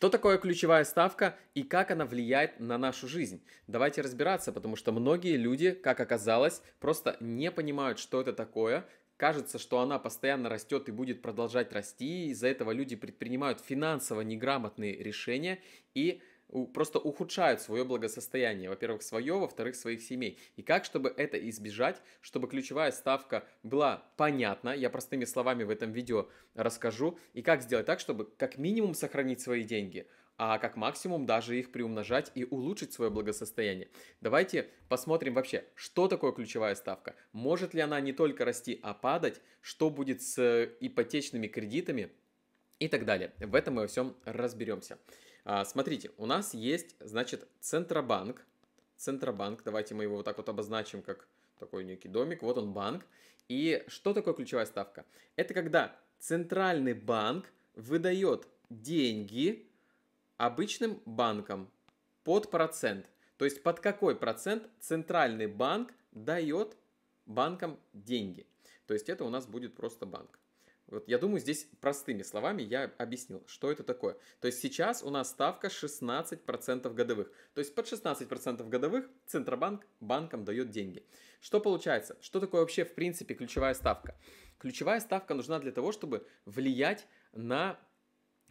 Что такое ключевая ставка и как она влияет на нашу жизнь? Давайте разбираться, потому что многие люди, как оказалось, просто не понимают, что это такое, кажется, что она постоянно растет и будет продолжать расти, из-за этого люди предпринимают финансово неграмотные решения и просто ухудшают свое благосостояние. Во-первых, свое, во-вторых, своих семей. И как, чтобы это избежать, чтобы ключевая ставка была понятна, я простыми словами в этом видео расскажу, и как сделать так, чтобы как минимум сохранить свои деньги, а как максимум даже их приумножать и улучшить свое благосостояние. Давайте посмотрим вообще, что такое ключевая ставка. Может ли она не только расти, а падать? Что будет с ипотечными кредитами? И так далее. В этом мы во всем разберемся. А, смотрите, у нас есть, значит, Центробанк. Центробанк, давайте мы его вот так вот обозначим, как такой некий домик. Вот он, банк. И что такое ключевая ставка? Это когда центральный банк выдает деньги обычным банкам под процент. То есть под какой процент центральный банк дает банкам деньги. То есть это у нас будет просто банк. Вот я думаю, здесь простыми словами я объяснил, что это такое. То есть сейчас у нас ставка 16% годовых. То есть под 16% годовых Центробанк банкам дает деньги. Что получается? Что такое вообще в принципе ключевая ставка? Ключевая ставка нужна для того, чтобы влиять на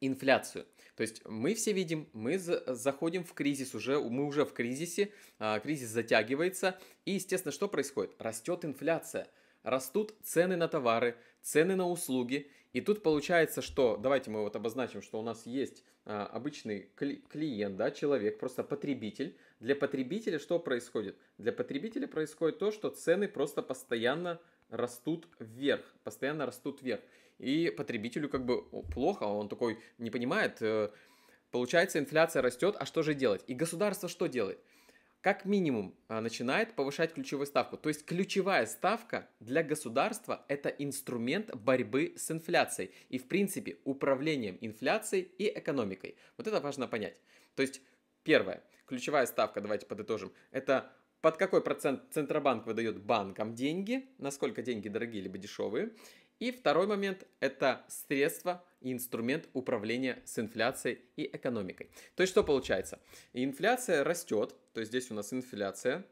инфляцию. То есть мы все видим, мы заходим в кризис уже, мы уже в кризисе, а, кризис затягивается, и, естественно, что происходит? Растет инфляция – растут цены на товары, цены на услуги. И тут получается, что, давайте мы вот обозначим, что у нас есть а, обычный кли- клиент, да, человек, просто потребитель. Для потребителя что происходит? Для потребителя происходит то, что цены просто постоянно растут вверх, постоянно растут вверх. И потребителю как бы плохо, он такой не понимает, э, получается инфляция растет, а что же делать? И государство что делает? как минимум а, начинает повышать ключевую ставку. То есть ключевая ставка для государства – это инструмент борьбы с инфляцией и, в принципе, управлением инфляцией и экономикой. Вот это важно понять. То есть, первое, ключевая ставка, давайте подытожим, это под какой процент Центробанк выдает банкам деньги, насколько деньги дорогие либо дешевые. И второй момент – это средства и инструмент управления с инфляцией и экономикой. То есть что получается? Инфляция растет, то есть здесь у нас инфляция,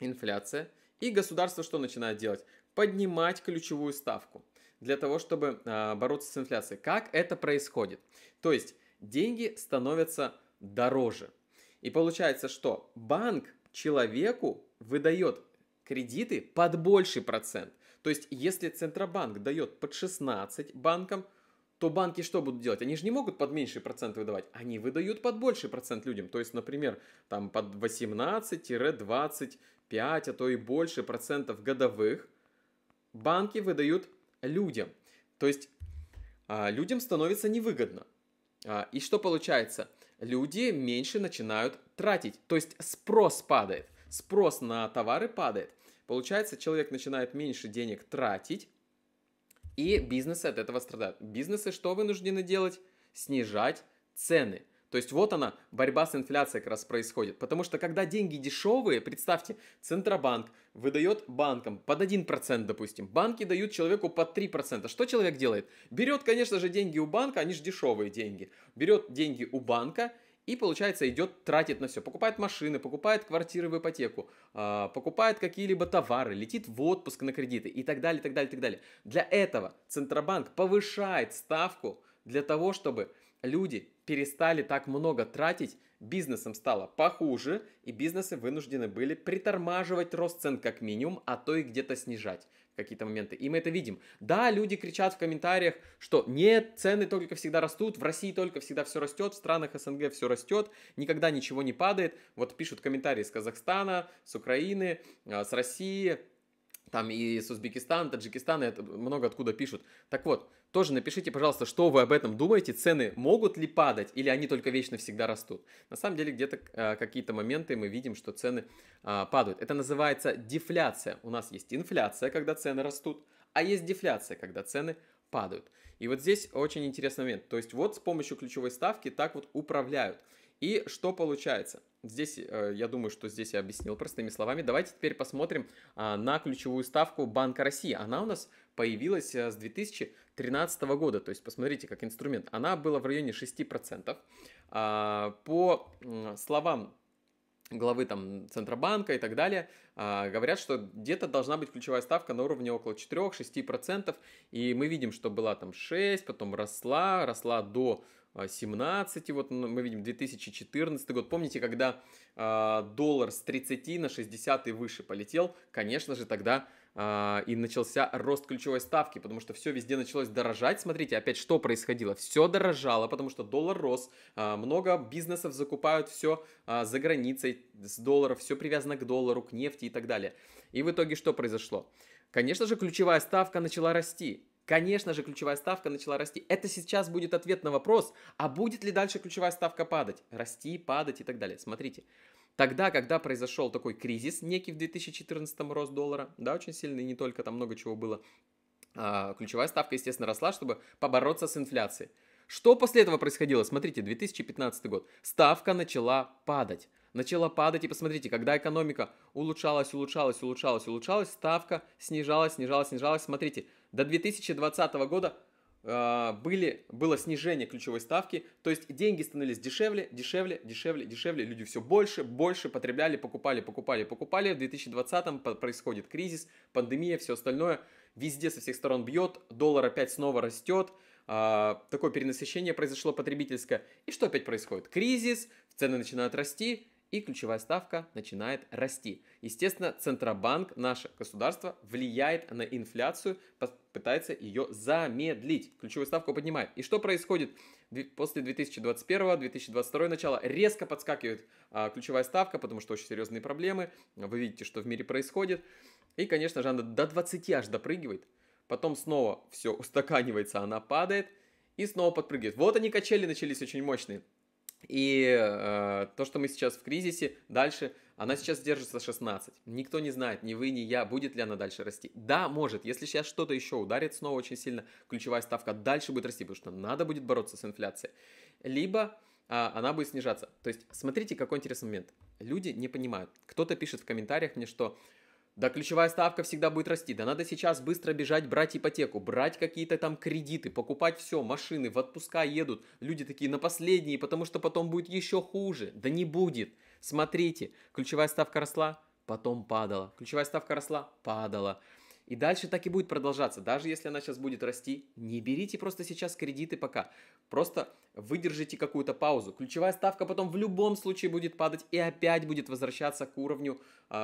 инфляция. И государство что начинает делать? Поднимать ключевую ставку для того, чтобы э, бороться с инфляцией. Как это происходит? То есть деньги становятся дороже. И получается, что банк человеку выдает кредиты под больший процент. То есть, если Центробанк дает под 16 банкам, то банки что будут делать? Они же не могут под меньший процент выдавать, они выдают под больший процент людям. То есть, например, там под 18-25, а то и больше процентов годовых банки выдают людям. То есть а, людям становится невыгодно. А, и что получается? Люди меньше начинают тратить, то есть спрос падает, спрос на товары падает. Получается, человек начинает меньше денег тратить, и бизнесы от этого страдают. Бизнесы что вынуждены делать? Снижать цены. То есть вот она, борьба с инфляцией как раз происходит. Потому что когда деньги дешевые, представьте, Центробанк выдает банкам под 1%, допустим. Банки дают человеку под 3%. Что человек делает? Берет, конечно же, деньги у банка, они же дешевые деньги. Берет деньги у банка и, получается, идет, тратит на все. Покупает машины, покупает квартиры в ипотеку, э, покупает какие-либо товары, летит в отпуск на кредиты и так далее, так далее, так далее. Для этого Центробанк повышает ставку для того, чтобы люди перестали так много тратить, бизнесом стало похуже, и бизнесы вынуждены были притормаживать рост цен как минимум, а то и где-то снижать какие-то моменты. И мы это видим. Да, люди кричат в комментариях, что нет, цены только всегда растут, в России только всегда все растет, в странах СНГ все растет, никогда ничего не падает. Вот пишут комментарии с Казахстана, с Украины, а, с России, там и с Узбекистана, Таджикистана, это много откуда пишут. Так вот, тоже напишите, пожалуйста, что вы об этом думаете. Цены могут ли падать или они только вечно всегда растут? На самом деле где-то э, какие-то моменты мы видим, что цены э, падают. Это называется дефляция. У нас есть инфляция, когда цены растут, а есть дефляция, когда цены падают. И вот здесь очень интересный момент. То есть вот с помощью ключевой ставки так вот управляют. И что получается? Здесь, э, я думаю, что здесь я объяснил простыми словами. Давайте теперь посмотрим а, на ключевую ставку Банка России. Она у нас появилась э, с 2013 года. То есть, посмотрите, как инструмент. Она была в районе 6%. А, по словам главы там Центробанка и так далее, а, говорят, что где-то должна быть ключевая ставка на уровне около 4-6%, и мы видим, что была там 6, потом росла, росла до 17, а, вот мы видим 2014 год. Помните, когда э, доллар с 30 на 60 и выше полетел? Конечно же, тогда э, и начался рост ключевой ставки, потому что все везде началось дорожать. Смотрите, опять что происходило? Все дорожало, потому что доллар рос, э, много бизнесов закупают все э, за границей с долларов, все привязано к доллару, к нефти и так далее. И в итоге что произошло? Конечно же, ключевая ставка начала расти. Конечно же, ключевая ставка начала расти. Это сейчас будет ответ на вопрос, а будет ли дальше ключевая ставка падать? Расти, падать и так далее. Смотрите. Тогда, когда произошел такой кризис некий в 2014-м рост доллара, да, очень сильный, не только там много чего было, а, ключевая ставка, естественно, росла, чтобы побороться с инфляцией. Что после этого происходило? Смотрите, 2015 год. Ставка начала падать. Начала падать, и посмотрите, когда экономика улучшалась, улучшалась, улучшалась, улучшалась, ставка снижалась, снижалась, снижалась. Смотрите, до 2020 года э, были, было снижение ключевой ставки, то есть деньги становились дешевле, дешевле, дешевле, дешевле, люди все больше, больше потребляли, покупали, покупали, покупали. В 2020 происходит кризис, пандемия, все остальное, везде со всех сторон бьет, доллар опять снова растет, э, а, такое перенасыщение произошло потребительское. И что опять происходит? Кризис, цены начинают расти, и ключевая ставка начинает расти. Естественно, Центробанк, наше государство, влияет на инфляцию, пытается ее замедлить. Ключевую ставку поднимает. И что происходит после 2021-2022 начала? Резко подскакивает а, ключевая ставка, потому что очень серьезные проблемы. Вы видите, что в мире происходит. И, конечно же, она до 20 аж допрыгивает. Потом снова все устаканивается, она падает и снова подпрыгивает. Вот они качели начались очень мощные. И э, то, что мы сейчас в кризисе, дальше она сейчас держится 16. Никто не знает, ни вы, ни я, будет ли она дальше расти. Да, может, если сейчас что-то еще ударит снова очень сильно, ключевая ставка дальше будет расти, потому что надо будет бороться с инфляцией. Либо а, она будет снижаться. То есть смотрите, какой интересный момент. Люди не понимают. Кто-то пишет в комментариях мне, что да ключевая ставка всегда будет расти. Да надо сейчас быстро бежать, брать ипотеку, брать какие-то там кредиты, покупать все, машины в отпуска едут. Люди такие на последние, потому что потом будет еще хуже. Да не будет. Смотрите, ключевая ставка росла, потом падала. Ключевая ставка росла, падала. И дальше так и будет продолжаться. Даже если она сейчас будет расти, не берите просто сейчас кредиты пока. Просто выдержите какую-то паузу. Ключевая ставка потом в любом случае будет падать и опять будет возвращаться к уровню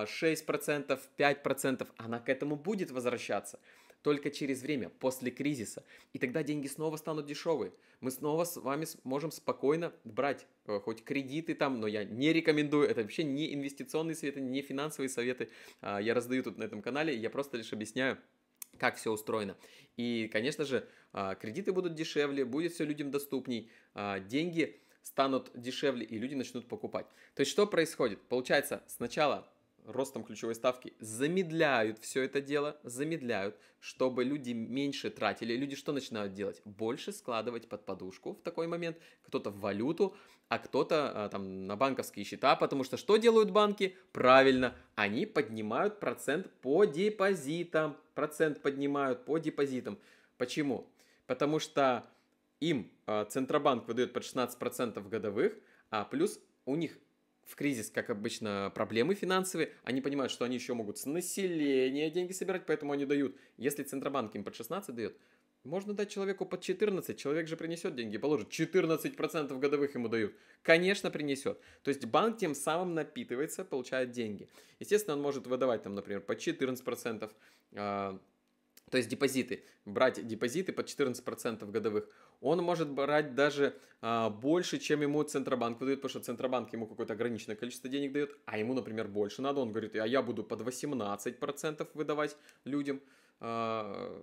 6%, а, 5%. Она к этому будет возвращаться только через время, после кризиса. И тогда деньги снова станут дешевые. Мы снова с вами сможем спокойно брать э, хоть кредиты там, но я не рекомендую. Это вообще не инвестиционные советы, не финансовые советы. А, я раздаю тут на этом канале, я просто лишь объясняю, как все устроено. И, конечно же, а, кредиты будут дешевле, будет все людям доступней, а, деньги станут дешевле, и люди начнут покупать. То есть что происходит? Получается, сначала ростом ключевой ставки замедляют все это дело, замедляют, чтобы люди меньше тратили. Люди что начинают делать? Больше складывать под подушку в такой момент, кто-то в валюту, а кто-то а, там на банковские счета, потому что что делают банки? Правильно, они поднимают процент по депозитам, процент поднимают по депозитам. Почему? Потому что им а, Центробанк выдает под 16% годовых, а плюс у них в кризис, как обычно, проблемы финансовые, они понимают, что они еще могут с населения деньги собирать, поэтому они дают. Если Центробанк им под 16 дает, можно дать человеку под 14, человек же принесет деньги, положит 14% годовых ему дают. Конечно, принесет. То есть банк тем самым напитывается, получает деньги. Естественно, он может выдавать там, например, по 14%, то есть депозиты, брать депозиты под 14% годовых, он может брать даже а, больше, чем ему Центробанк выдает, потому что Центробанк ему какое-то ограниченное количество денег дает, а ему, например, больше надо, он говорит, а я буду под 18% выдавать людям а,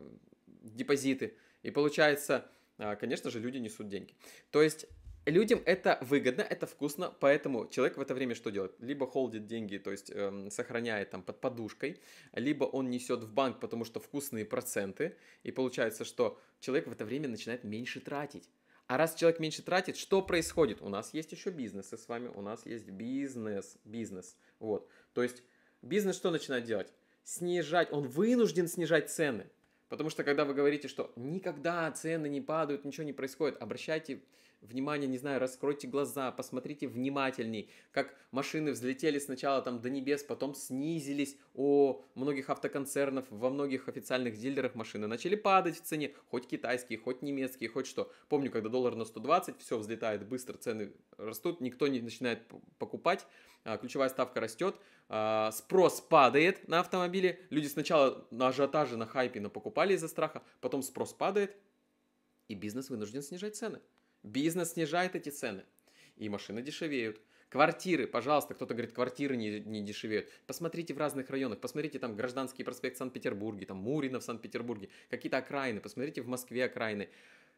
депозиты, и получается, а, конечно же, люди несут деньги. То есть людям это выгодно, это вкусно, поэтому человек в это время что делает? Либо холдит деньги, то есть эм, сохраняет там под подушкой, либо он несет в банк, потому что вкусные проценты, и получается, что человек в это время начинает меньше тратить. А раз человек меньше тратит, что происходит? У нас есть еще бизнесы с вами, у нас есть бизнес, бизнес, вот. То есть бизнес что начинает делать? Снижать, он вынужден снижать цены. Потому что когда вы говорите, что никогда цены не падают, ничего не происходит, обращайте внимание, не знаю, раскройте глаза, посмотрите внимательней, как машины взлетели сначала там до небес, потом снизились у многих автоконцернов, во многих официальных дилерах машины начали падать в цене, хоть китайские, хоть немецкие, хоть что. Помню, когда доллар на 120, все взлетает быстро, цены растут, никто не начинает покупать, а, ключевая ставка растет, а, спрос падает на автомобили, люди сначала на ажиотаже, на хайпе, на покупали из-за страха, потом спрос падает, и бизнес вынужден снижать цены. Бизнес снижает эти цены, и машины дешевеют. Квартиры, пожалуйста, кто-то говорит, квартиры не, не дешевеют. Посмотрите в разных районах, посмотрите там Гражданский проспект в Санкт-Петербурге, там Мурина в Санкт-Петербурге, какие-то окраины, посмотрите в Москве окраины.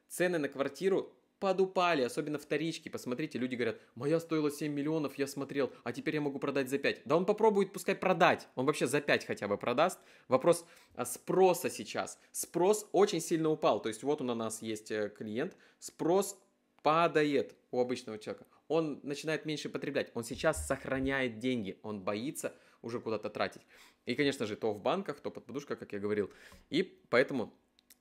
Цены на квартиру подупали, особенно вторички. Посмотрите, люди говорят, моя стоила 7 миллионов, я смотрел, а теперь я могу продать за 5. Да он попробует пускай продать, он вообще за 5 хотя бы продаст. Вопрос а, спроса сейчас. Спрос очень сильно упал, то есть вот у нас есть э, клиент, спрос падает у обычного человека. Он начинает меньше потреблять. Он сейчас сохраняет деньги. Он боится уже куда-то тратить. И, конечно же, то в банках, то под подушкой, как я говорил. И поэтому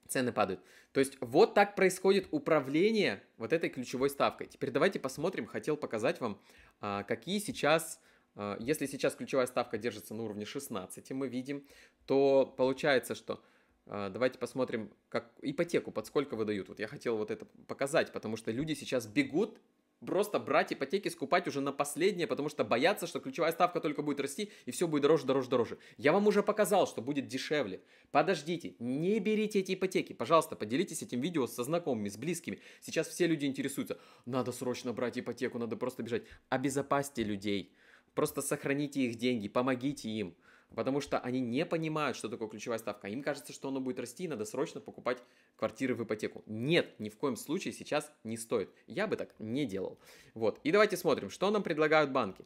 цены падают. То есть вот так происходит управление вот этой ключевой ставкой. Теперь давайте посмотрим, хотел показать вам, а, какие сейчас, а, если сейчас ключевая ставка держится на уровне 16, мы видим, то получается, что а, давайте посмотрим, как ипотеку, под сколько выдают. Вот я хотел вот это показать, потому что люди сейчас бегут просто брать ипотеки, скупать уже на последнее, потому что боятся, что ключевая ставка только будет расти, и все будет дороже, дороже, дороже. Я вам уже показал, что будет дешевле. Подождите, не берите эти ипотеки. Пожалуйста, поделитесь этим видео со знакомыми, с близкими. Сейчас все люди интересуются. Надо срочно брать ипотеку, надо просто бежать. Обезопасьте людей. Просто сохраните их деньги, помогите им потому что они не понимают, что такое ключевая ставка. Им кажется, что оно будет расти, и надо срочно покупать квартиры в ипотеку. Нет, ни в коем случае сейчас не стоит. Я бы так не делал. Вот. И давайте смотрим, что нам предлагают банки.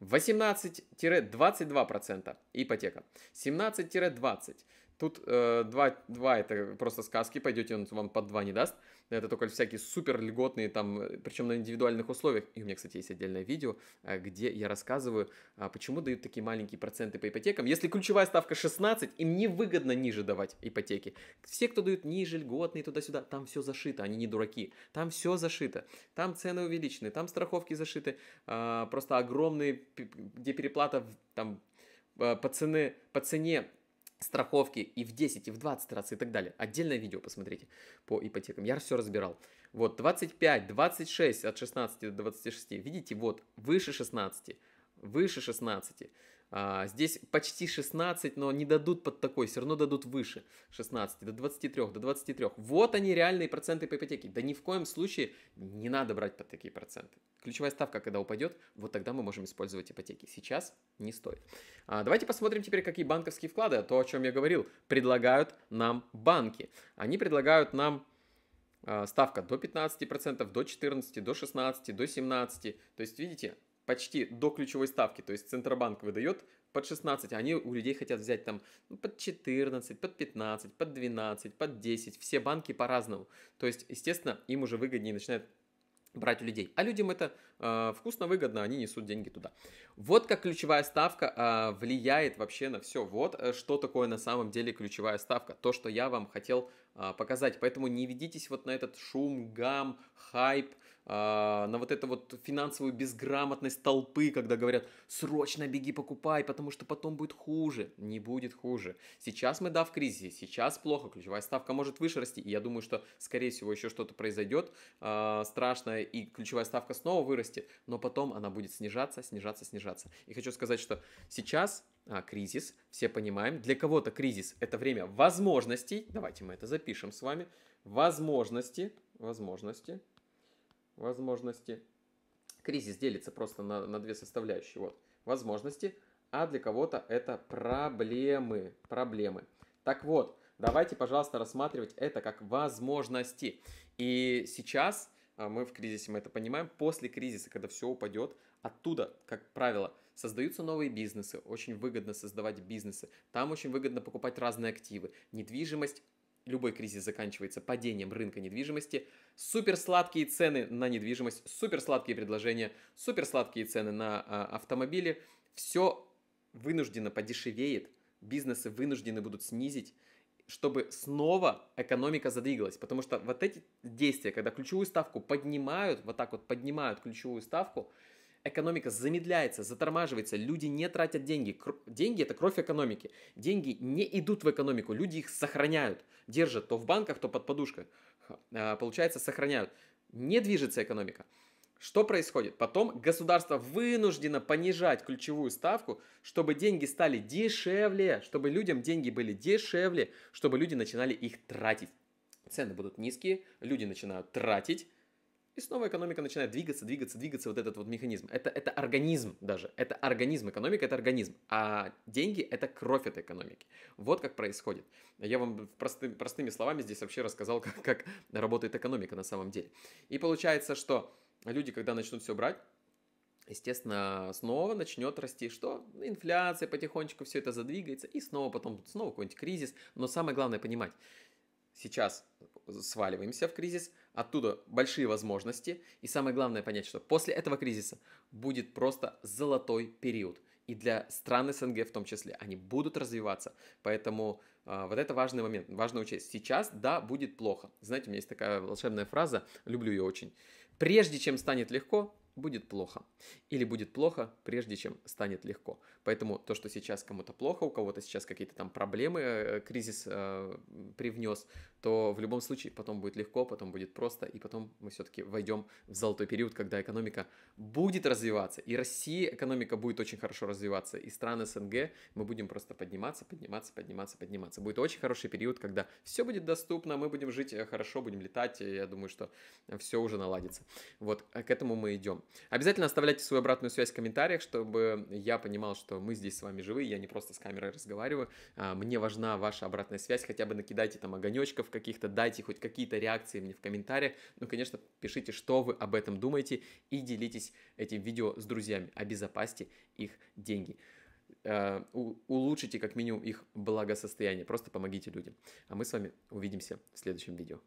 18-22% ипотека, 17-20%. Тут э, 2, 2 это просто сказки, пойдете, он вам под 2 не даст. Это только всякие супер льготные там, э, причем на индивидуальных условиях. И у меня, кстати, есть отдельное видео, э, где я рассказываю, а, почему дают такие маленькие проценты по ипотекам. Если ключевая ставка 16, им невыгодно ниже давать ипотеки. Все, кто дают ниже, льготные, туда-сюда, там все зашито, они не дураки. Там все зашито, там цены увеличены, там страховки зашиты, а, просто огромные, где переплата там э, по цене, по цене страховки и в 10, и в 20 раз, и так далее. Отдельное видео посмотрите по ипотекам. Я все разбирал. Вот 25, 26, от 16 до 26. Видите, вот выше 16, выше 16. А, здесь почти 16, но не дадут под такой, все равно дадут выше 16, до 23, до 23. Вот они реальные проценты по ипотеке. Да ни в коем случае не надо брать под такие проценты. Ключевая ставка, когда упадет, вот тогда мы можем использовать ипотеки. Сейчас не стоит. А, давайте посмотрим теперь, какие банковские вклады, а то, о чем я говорил, предлагают нам банки. Они предлагают нам ставка до 15%, до 14%, до 16%, до 17%. То есть, видите, почти до ключевой ставки, то есть Центробанк выдает под 16, а они у людей хотят взять там ну, под 14, под 15, под 12, под 10, все банки по-разному. То есть, естественно, им уже выгоднее начинают брать у людей. А людям это э, вкусно, выгодно, они несут деньги туда. Вот как ключевая ставка э, влияет вообще на все. Вот э, что такое на самом деле ключевая ставка. То, что я вам хотел э, показать. Поэтому не ведитесь вот на этот шум, гам, хайп – а, на вот эту вот финансовую безграмотность толпы, когда говорят, срочно беги покупай, потому что потом будет хуже. Не будет хуже. Сейчас мы, да, в кризисе, сейчас плохо, ключевая ставка может вырасти, и я думаю, что, скорее всего, еще что-то произойдет э, а, страшное, и ключевая ставка снова вырастет, но потом она будет снижаться, снижаться, снижаться. И хочу сказать, что сейчас а, кризис, все понимаем, для кого-то кризис – это время возможностей, давайте мы это запишем с вами, возможности, возможности, возможности. Кризис делится просто на, на две составляющие. Вот, возможности, а для кого-то это проблемы. Проблемы. Так вот, давайте, пожалуйста, рассматривать это как возможности. И сейчас а, мы в кризисе, мы это понимаем, после кризиса, когда все упадет, оттуда, как правило, создаются новые бизнесы, очень выгодно создавать бизнесы, там очень выгодно покупать разные активы, недвижимость любой кризис заканчивается падением рынка недвижимости, суперсладкие цены на недвижимость, суперсладкие предложения, суперсладкие цены на а, автомобили, все вынуждено подешевеет, бизнесы вынуждены будут снизить, чтобы снова экономика задвигалась. Потому что вот эти действия, когда ключевую ставку поднимают, вот так вот поднимают ключевую ставку, экономика замедляется, затормаживается, люди не тратят деньги. Кр- деньги – это кровь экономики. Деньги не идут в экономику, люди их сохраняют, держат то в банках, то под подушкой. А, получается, сохраняют. Не движется экономика. Что происходит? Потом государство вынуждено понижать ключевую ставку, чтобы деньги стали дешевле, чтобы людям деньги были дешевле, чтобы люди начинали их тратить. Цены будут низкие, люди начинают тратить, и снова экономика начинает двигаться, двигаться, двигаться, вот этот вот механизм. Это, это организм даже, это организм, экономика это организм, а деньги это кровь этой экономики. Вот как происходит. Я вам простым, простыми словами здесь вообще рассказал, как, как работает экономика на самом деле. И получается, что люди, когда начнут все брать, естественно, снова начнет расти что? Инфляция потихонечку, все это задвигается, и снова потом, снова какой-нибудь кризис. Но самое главное понимать, сейчас сваливаемся в кризис, оттуда большие возможности, и самое главное понять, что после этого кризиса будет просто золотой период, и для стран СНГ в том числе, они будут развиваться, поэтому э, вот это важный момент, важно учесть. Сейчас, да, будет плохо. Знаете, у меня есть такая волшебная фраза, люблю ее очень. Прежде чем станет легко, будет плохо. Или будет плохо, прежде чем станет легко. Поэтому то, что сейчас кому-то плохо, у кого-то сейчас какие-то там проблемы, э, кризис э, привнес, то в любом случае потом будет легко, потом будет просто, и потом мы все-таки войдем в золотой период, когда экономика будет развиваться. И России экономика будет очень хорошо развиваться, и страны СНГ мы будем просто подниматься, подниматься, подниматься, подниматься. Будет очень хороший период, когда все будет доступно, мы будем жить э, хорошо, будем летать, я думаю, что все уже наладится. Вот э, к этому мы идем. Обязательно оставляйте свою обратную связь в комментариях, чтобы я понимал, что мы здесь с вами живы, я не просто с камерой разговариваю. А, мне важна ваша обратная связь, хотя бы накидайте там огонечков каких-то, дайте хоть какие-то реакции мне в комментариях. Ну, конечно, пишите, что вы об этом думаете и делитесь этим видео с друзьями, обезопасьте их деньги а, улучшите как минимум их благосостояние, просто помогите людям. А мы с вами увидимся в следующем видео.